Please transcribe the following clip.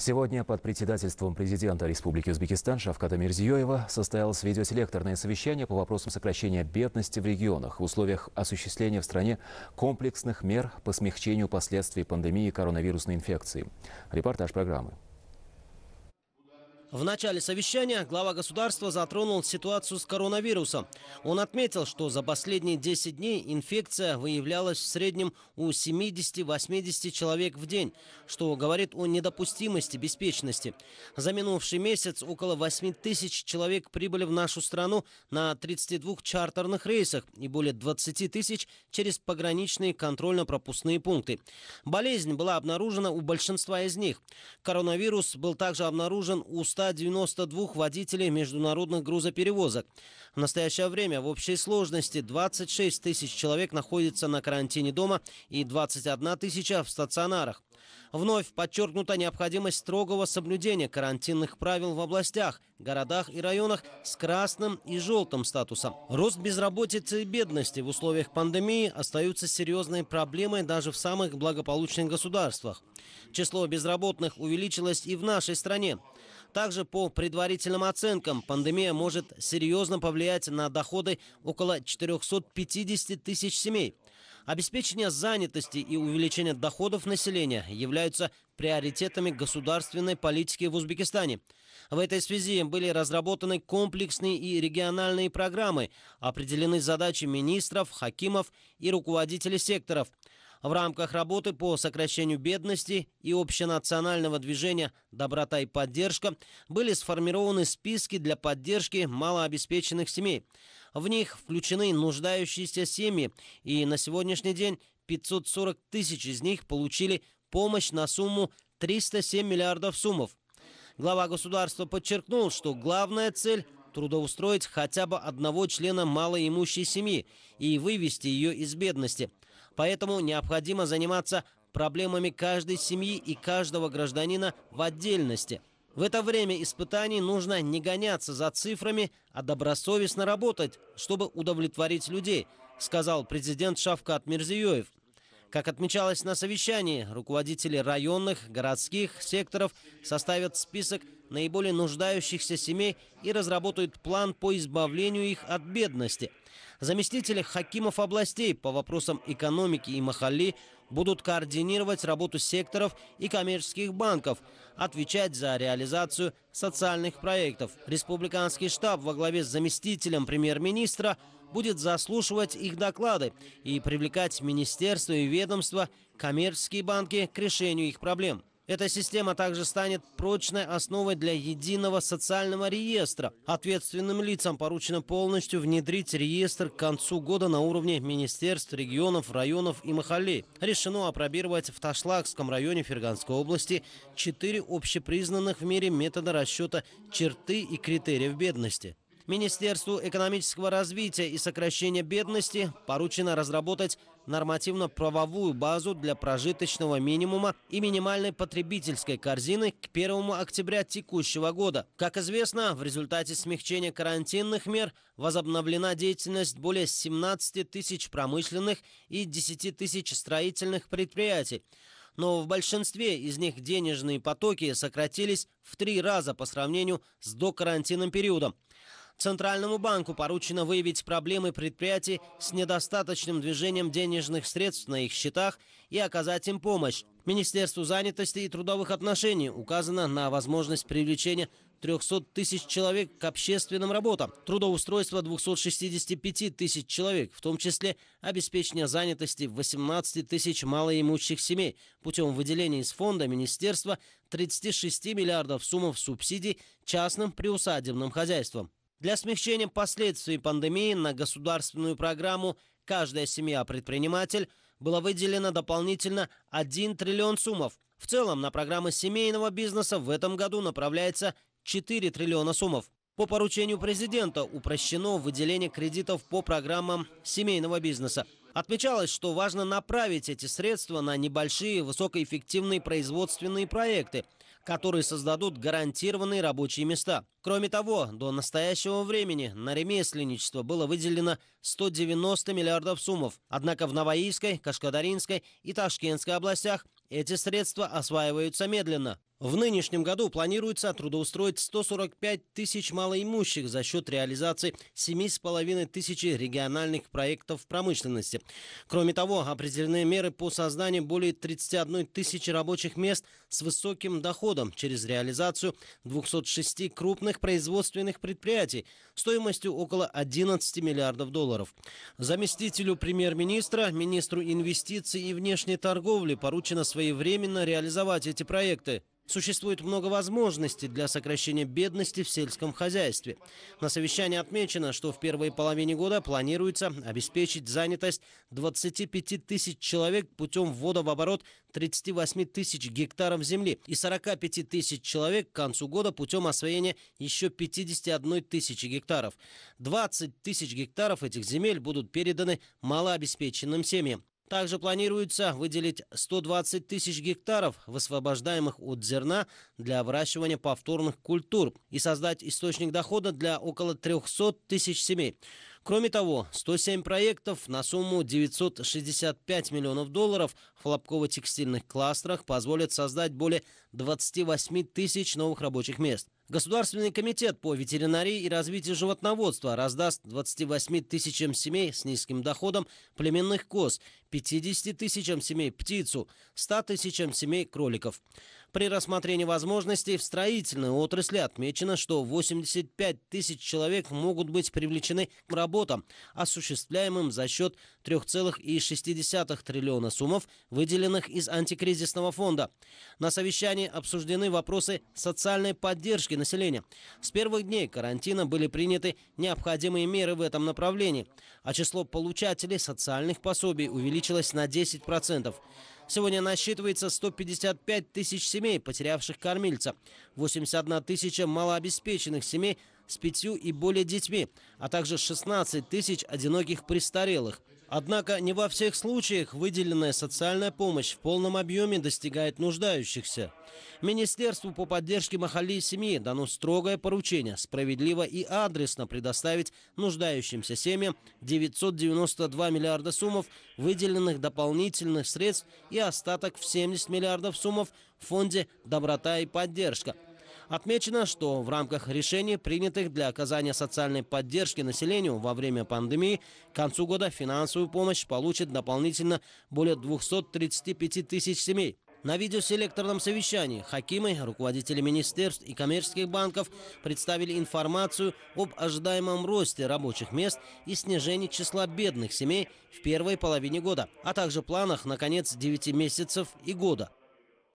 Сегодня под председательством президента Республики Узбекистан Шавката Мирзиёева состоялось видеоселекторное совещание по вопросам сокращения бедности в регионах в условиях осуществления в стране комплексных мер по смягчению последствий пандемии коронавирусной инфекции. Репортаж программы. В начале совещания глава государства затронул ситуацию с коронавирусом. Он отметил, что за последние 10 дней инфекция выявлялась в среднем у 70-80 человек в день, что говорит о недопустимости беспечности. За минувший месяц около 8 тысяч человек прибыли в нашу страну на 32 чартерных рейсах и более 20 тысяч через пограничные контрольно-пропускные пункты. Болезнь была обнаружена у большинства из них. Коронавирус был также обнаружен у 100 192 водителей международных грузоперевозок. В настоящее время в общей сложности 26 тысяч человек находятся на карантине дома и 21 тысяча в стационарах. Вновь подчеркнута необходимость строгого соблюдения карантинных правил в областях, городах и районах с красным и желтым статусом. Рост безработицы и бедности в условиях пандемии остаются серьезной проблемой даже в самых благополучных государствах. Число безработных увеличилось и в нашей стране. Также по предварительным оценкам пандемия может серьезно повлиять на доходы около 450 тысяч семей. Обеспечение занятости и увеличение доходов населения являются приоритетами государственной политики в Узбекистане. В этой связи были разработаны комплексные и региональные программы, определены задачи министров, хакимов и руководителей секторов. В рамках работы по сокращению бедности и общенационального движения «Доброта и поддержка» были сформированы списки для поддержки малообеспеченных семей. В них включены нуждающиеся семьи, и на сегодняшний день 540 тысяч из них получили помощь на сумму 307 миллиардов суммов. Глава государства подчеркнул, что главная цель – трудоустроить хотя бы одного члена малоимущей семьи и вывести ее из бедности. Поэтому необходимо заниматься проблемами каждой семьи и каждого гражданина в отдельности – в это время испытаний нужно не гоняться за цифрами, а добросовестно работать, чтобы удовлетворить людей, сказал президент Шавкат Мирзиёев. Как отмечалось на совещании, руководители районных, городских секторов составят список наиболее нуждающихся семей и разработают план по избавлению их от бедности. Заместитель хакимов областей по вопросам экономики и махали будут координировать работу секторов и коммерческих банков, отвечать за реализацию социальных проектов. Республиканский штаб во главе с заместителем премьер-министра будет заслушивать их доклады и привлекать министерства и ведомства, коммерческие банки к решению их проблем. Эта система также станет прочной основой для единого социального реестра. Ответственным лицам поручено полностью внедрить реестр к концу года на уровне министерств, регионов, районов и махалей. Решено опробировать в Ташлакском районе Ферганской области четыре общепризнанных в мире метода расчета черты и критериев бедности. Министерству экономического развития и сокращения бедности поручено разработать нормативно-правовую базу для прожиточного минимума и минимальной потребительской корзины к 1 октября текущего года. Как известно, в результате смягчения карантинных мер возобновлена деятельность более 17 тысяч промышленных и 10 тысяч строительных предприятий но в большинстве из них денежные потоки сократились в три раза по сравнению с докарантинным периодом. Центральному банку поручено выявить проблемы предприятий с недостаточным движением денежных средств на их счетах и оказать им помощь. Министерству занятости и трудовых отношений указано на возможность привлечения 300 тысяч человек к общественным работам, трудоустройство 265 тысяч человек, в том числе обеспечение занятости 18 тысяч малоимущих семей путем выделения из фонда министерства 36 миллиардов сумм субсидий частным приусадебным хозяйствам. Для смягчения последствий пандемии на государственную программу «Каждая семья-предприниматель» было выделено дополнительно 1 триллион суммов. В целом на программы семейного бизнеса в этом году направляется 4 триллиона суммов. По поручению президента упрощено выделение кредитов по программам семейного бизнеса. Отмечалось, что важно направить эти средства на небольшие высокоэффективные производственные проекты, которые создадут гарантированные рабочие места. Кроме того, до настоящего времени на ремесленничество было выделено 190 миллиардов суммов. Однако в Новоийской, Кашкадаринской и Ташкентской областях эти средства осваиваются медленно. В нынешнем году планируется трудоустроить 145 тысяч малоимущих за счет реализации 7,5 тысячи региональных проектов промышленности. Кроме того, определенные меры по созданию более 31 тысячи рабочих мест с высоким доходом через реализацию 206 крупных производственных предприятий стоимостью около 11 миллиардов долларов. Заместителю премьер-министра, министру инвестиций и внешней торговли поручено своевременно реализовать эти проекты. Существует много возможностей для сокращения бедности в сельском хозяйстве. На совещании отмечено, что в первой половине года планируется обеспечить занятость 25 тысяч человек путем ввода в оборот 38 тысяч гектаров земли и 45 тысяч человек к концу года путем освоения еще 51 тысячи гектаров. 20 тысяч гектаров этих земель будут переданы малообеспеченным семьям. Также планируется выделить 120 тысяч гектаров, высвобождаемых от зерна, для выращивания повторных культур и создать источник дохода для около 300 тысяч семей. Кроме того, 107 проектов на сумму 965 миллионов долларов в хлопково-текстильных кластерах позволят создать более 28 тысяч новых рабочих мест. Государственный комитет по ветеринарии и развитию животноводства раздаст 28 тысячам семей с низким доходом племенных коз, 50 тысячам семей птицу, 100 тысячам семей кроликов. При рассмотрении возможностей в строительной отрасли отмечено, что 85 тысяч человек могут быть привлечены к работам, осуществляемым за счет 3,6 триллиона суммов, выделенных из антикризисного фонда. На совещании обсуждены вопросы социальной поддержки населения. С первых дней карантина были приняты необходимые меры в этом направлении, а число получателей социальных пособий увеличилось на 10%. Сегодня насчитывается 155 тысяч семей, потерявших кормильца, 81 тысяча малообеспеченных семей с пятью и более детьми, а также 16 тысяч одиноких престарелых. Однако не во всех случаях выделенная социальная помощь в полном объеме достигает нуждающихся. Министерству по поддержке Махали семьи дано строгое поручение справедливо и адресно предоставить нуждающимся семьям 992 миллиарда суммов выделенных дополнительных средств и остаток в 70 миллиардов суммов в фонде «Доброта и поддержка», Отмечено, что в рамках решений, принятых для оказания социальной поддержки населению во время пандемии, к концу года финансовую помощь получит дополнительно более 235 тысяч семей. На видеоселекторном совещании хакимы, руководители министерств и коммерческих банков представили информацию об ожидаемом росте рабочих мест и снижении числа бедных семей в первой половине года, а также планах на конец 9 месяцев и года.